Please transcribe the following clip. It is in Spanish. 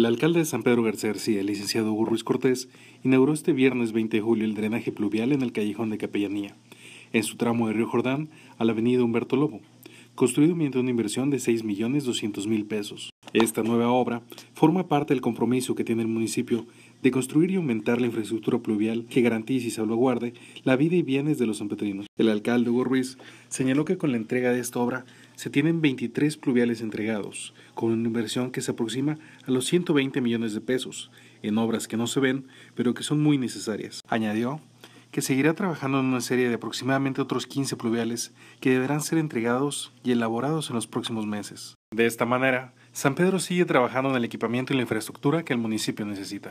El alcalde de San Pedro García el licenciado Hugo Ruiz Cortés, inauguró este viernes 20 de julio el drenaje pluvial en el callejón de Capellanía, en su tramo de Río Jordán a la avenida Humberto Lobo, construido mediante una inversión de millones mil pesos. Esta nueva obra forma parte del compromiso que tiene el municipio de construir y aumentar la infraestructura pluvial que garantice y salvaguarde la vida y bienes de los sanpetrinos. El alcalde Hugo Ruiz señaló que con la entrega de esta obra se tienen 23 pluviales entregados, con una inversión que se aproxima a los 120 millones de pesos, en obras que no se ven, pero que son muy necesarias. Añadió que seguirá trabajando en una serie de aproximadamente otros 15 pluviales que deberán ser entregados y elaborados en los próximos meses. De esta manera, San Pedro sigue trabajando en el equipamiento y la infraestructura que el municipio necesita.